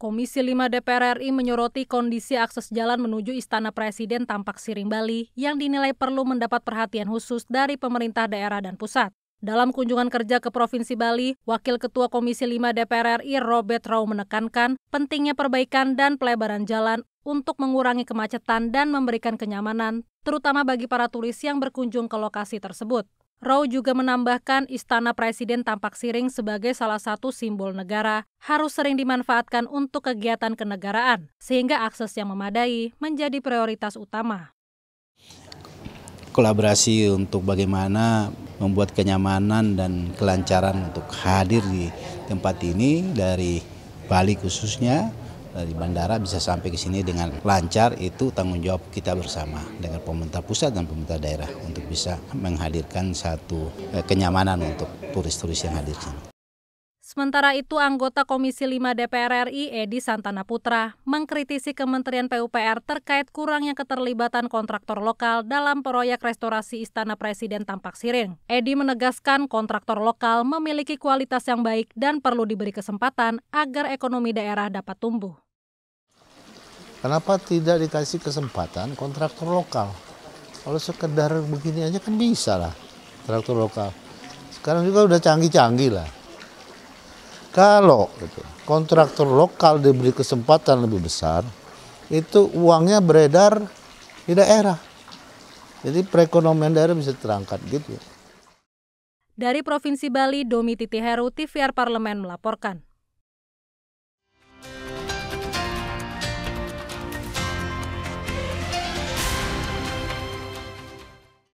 Komisi 5 DPR RI menyoroti kondisi akses jalan menuju Istana Presiden Tampak Siring Bali yang dinilai perlu mendapat perhatian khusus dari pemerintah daerah dan pusat. Dalam kunjungan kerja ke Provinsi Bali, Wakil Ketua Komisi 5 DPR RI Robert Rau menekankan pentingnya perbaikan dan pelebaran jalan untuk mengurangi kemacetan dan memberikan kenyamanan, terutama bagi para turis yang berkunjung ke lokasi tersebut. Rau juga menambahkan Istana Presiden tampak siring sebagai salah satu simbol negara harus sering dimanfaatkan untuk kegiatan kenegaraan, sehingga akses yang memadai menjadi prioritas utama. Kolaborasi untuk bagaimana membuat kenyamanan dan kelancaran untuk hadir di tempat ini dari Bali khususnya dari bandara bisa sampai ke sini dengan lancar itu tanggung jawab kita bersama dengan pemerintah pusat dan pemerintah daerah untuk bisa menghadirkan satu eh, kenyamanan untuk turis-turis yang hadir sini. Sementara itu, anggota Komisi 5 DPR RI Edi Santana Putra mengkritisi Kementerian PUPR terkait kurangnya keterlibatan kontraktor lokal dalam proyek restorasi Istana Presiden tampak siring. Edi menegaskan kontraktor lokal memiliki kualitas yang baik dan perlu diberi kesempatan agar ekonomi daerah dapat tumbuh. Kenapa tidak dikasih kesempatan kontraktor lokal? Kalau sekedar begini aja kan bisa lah kontraktor lokal. Sekarang juga udah canggih-canggih lah kalau gitu, kontraktor lokal diberi kesempatan lebih besar, itu uangnya beredar di daerah. Jadi perekonomian daerah bisa terangkat gitu. Dari Provinsi Bali, Domi Titi Heru, TVR Parlemen melaporkan.